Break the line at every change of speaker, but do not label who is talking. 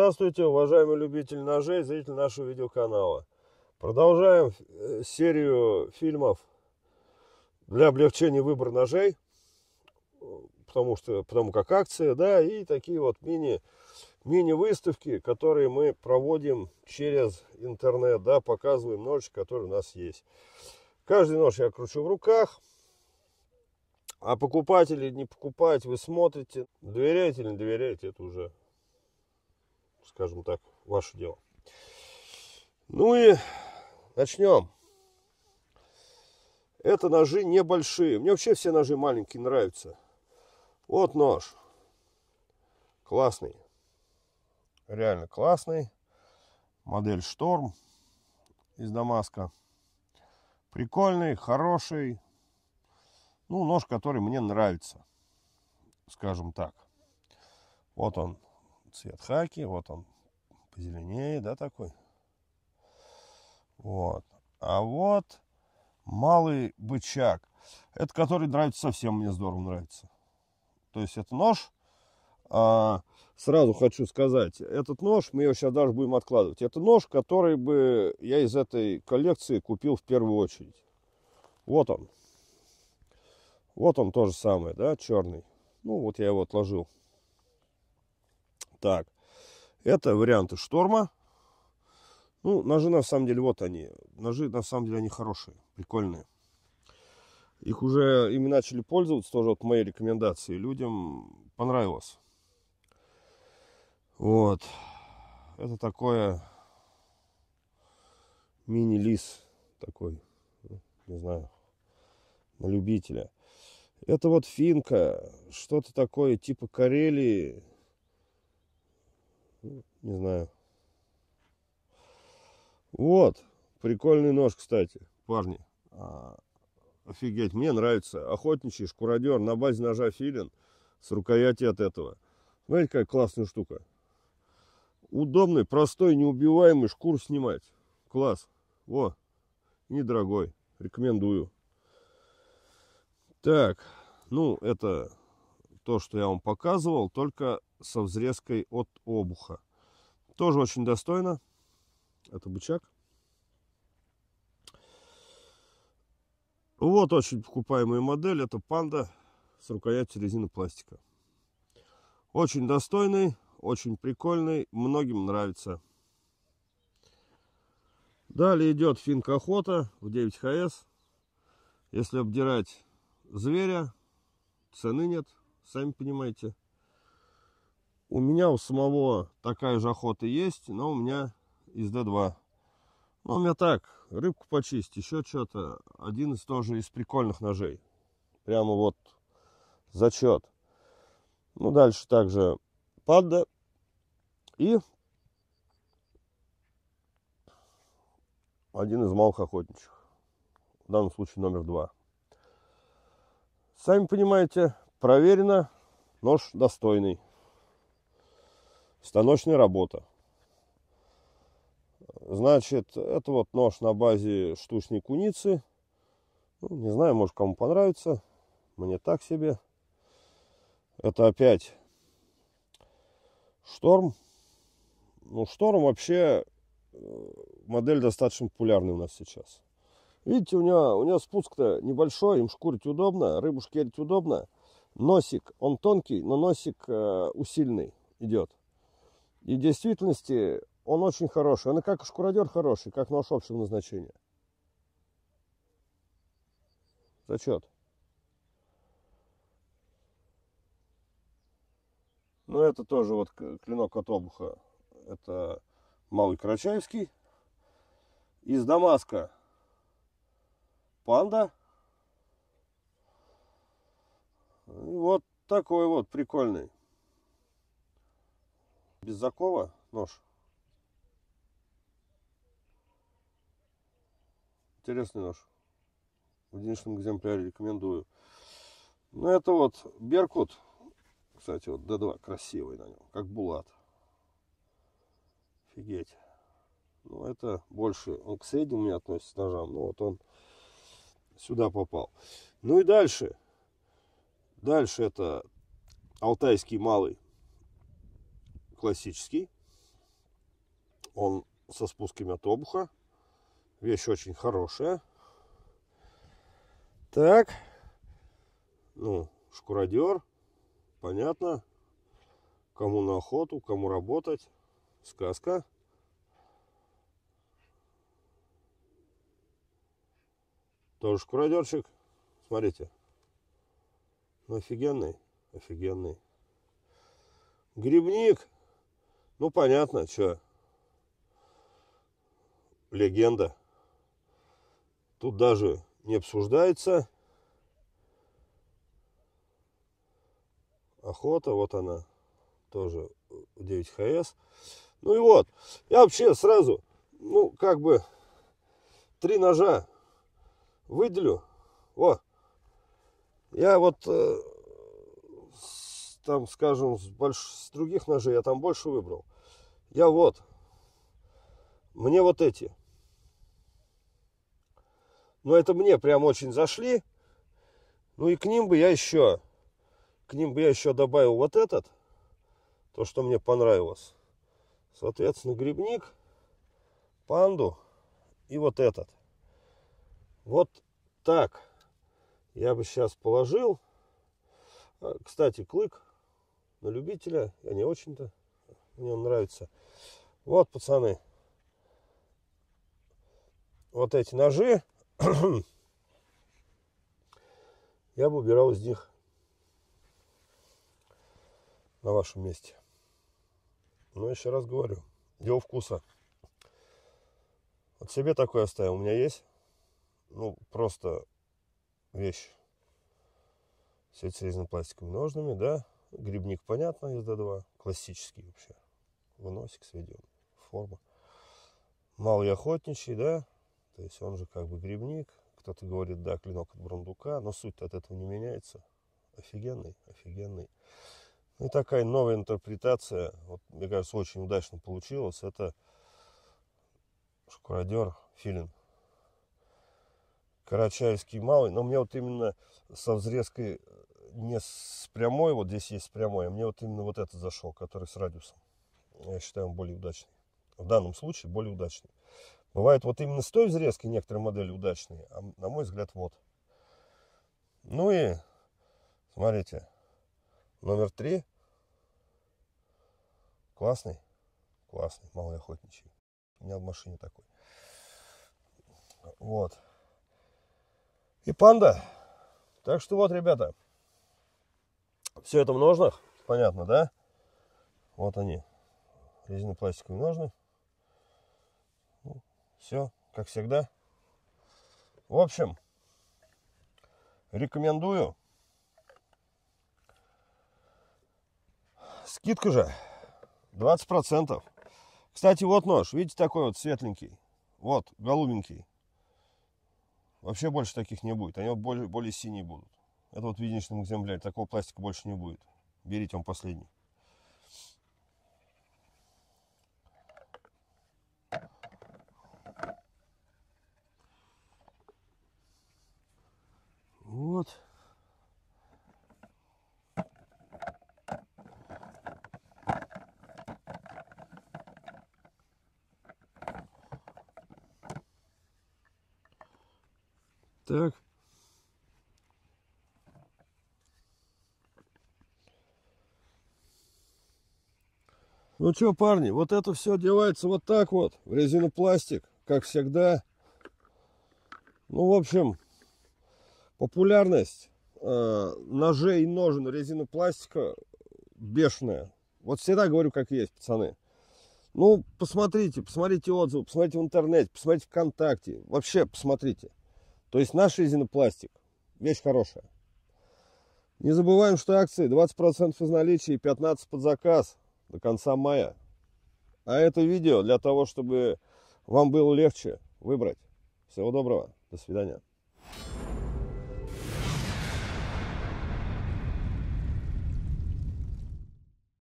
Здравствуйте, уважаемый любитель ножей, зритель нашего видеоканала. Продолжаем э, серию фильмов для облегчения выбора ножей, потому что, потому как акция, да, и такие вот мини мини выставки, которые мы проводим через интернет, да, показываем ножи, которые у нас есть. Каждый нож я кручу в руках, а покупать или не покупать, вы смотрите, доверяете или не доверяете, это уже скажем так, ваше дело. Ну и начнем. Это ножи небольшие. Мне вообще все ножи маленькие нравятся. Вот нож. Классный. Реально классный. Модель Шторм из Дамаска. Прикольный, хороший. Ну, нож, который мне нравится. Скажем так. Вот он цвет хаки, вот он позеленее, да, такой. Вот. А вот малый бычак. Это который нравится совсем, мне здорово нравится. То есть это нож. А, сразу хочу сказать, этот нож, мы его сейчас даже будем откладывать. Это нож, который бы я из этой коллекции купил в первую очередь. Вот он. Вот он тоже самое, да, черный. Ну, вот я его отложил. Так, это варианты шторма. Ну, ножи на самом деле, вот они. Ножи на самом деле, они хорошие, прикольные. Их уже ими начали пользоваться, тоже вот моей рекомендации. Людям понравилось. Вот. Это такое мини-лис такой. Не знаю. На любителя. Это вот финка. Что-то такое типа Карелии не знаю. Вот. Прикольный нож, кстати, парни. А, офигеть, мне нравится. Охотничий шкуродер на базе ножа филин с рукояти от этого. Знаете, какая классная штука. Удобный, простой, неубиваемый шкур снимать. Класс. Во, недорогой. Рекомендую. Так, ну это то, что я вам показывал, только со взрезкой от обуха. Тоже очень достойно. Это бычак. Вот очень покупаемая модель. Это панда с рукоятью резины пластика. Очень достойный, очень прикольный. Многим нравится. Далее идет финка охота в 9 ХС. Если обдирать зверя, цены нет, сами понимаете. У меня у самого такая же охота есть, но у меня из Д 2 Ну, у меня так, рыбку почистить, еще что-то. Один из тоже из прикольных ножей. Прямо вот зачет. Ну, дальше также падда. И один из малых охотничьих. В данном случае номер два. Сами понимаете, проверено, нож достойный. Станочная работа. Значит, это вот нож на базе штучной куницы. Ну, не знаю, может кому понравится. Мне так себе. Это опять шторм. Ну, шторм вообще э, модель достаточно популярная у нас сейчас. Видите, у него, у него спуск-то небольшой, им шкурить удобно, рыбу шкерить удобно. Носик, он тонкий, но носик э, усильный идет. И в действительности он очень хороший. Он и как шкуродер хороший, как нож общего назначения. Зачет. Ну, это тоже вот клинок от обуха. Это Малый Карачаевский. Из Дамаска панда. И вот такой вот прикольный без закова нож. Интересный нож. В единичном экземпляре рекомендую. Ну, это вот Беркут. Кстати, вот Д 2 красивый на нем, как Булат. Офигеть. Ну, это больше, он к среднему не относится ножам, но вот он сюда попал. Ну и дальше. Дальше это Алтайский малый классический. Он со спусками от обуха. Вещь очень хорошая. Так. Ну, шкуродер. Понятно. Кому на охоту, кому работать. Сказка. Тоже шкуродерчик. Смотрите. Ну, офигенный. Офигенный. Грибник. Ну, понятно, что. Легенда. Тут даже не обсуждается. Охота, вот она, тоже 9 ХС. Ну и вот, я вообще сразу, ну, как бы, три ножа выделю. О, я вот э, там, скажем, с, больш... с других ножей я там больше выбрал. Я вот. Мне вот эти. Но это мне прям очень зашли. Ну и к ним бы я еще, к ним бы я еще добавил вот этот, то, что мне понравилось. Соответственно, грибник, панду и вот этот. Вот так я бы сейчас положил. А, кстати, клык на любителя. Я не очень-то. Мне он нравится. Вот, пацаны. Вот эти ножи. я бы убирал из них на вашем месте. Но еще раз говорю, дело вкуса. Вот себе такой оставил, у меня есть. Ну, просто вещь. Все это с резинопластиковыми ножными, да. Грибник, понятно, SD2. Классический вообще. Выносик сведен. Форма. Малый охотничий, да? То есть он же как бы грибник. Кто-то говорит, да, клинок от брандука. Но суть от этого не меняется. Офигенный, офигенный. Ну и такая новая интерпретация, вот, мне кажется, очень удачно получилась. Это шкуродер филин. Карачаевский малый. Но мне вот именно со взрезкой не с прямой, вот здесь есть прямой, а мне вот именно вот этот зашел, который с радиусом. Я считаю, он более удачный. В данном случае более удачный. Бывает вот именно с той взрезки некоторые модели удачные, а на мой взгляд вот. Ну и смотрите, номер три. Классный, классный, малый охотничий. У меня в машине такой. Вот. И панда. Так что вот, ребята, все это в ножнах, понятно, да? Вот они, резинопластиковые ножны. Ну, все, как всегда. В общем, рекомендую. Скидка же 20%. Кстати, вот нож, видите, такой вот светленький. Вот, голубенький. Вообще больше таких не будет. Они вот более, более синие будут. Это вот единичным экземпляр. Такого пластика больше не будет. Берите, он последний. Вот. Так. Ну что, парни, вот это все одевается вот так вот, в пластик как всегда. Ну, в общем, популярность э, ножей и ножен резинопластика бешеная. Вот всегда говорю, как есть, пацаны. Ну, посмотрите, посмотрите отзывы, посмотрите в интернете, посмотрите ВКонтакте. Вообще, посмотрите. То есть наш резинопластик. Вещь хорошая. Не забываем, что акции 20% из наличия и 15% под заказ до конца мая. А это видео для того, чтобы вам было легче выбрать. Всего доброго. До свидания.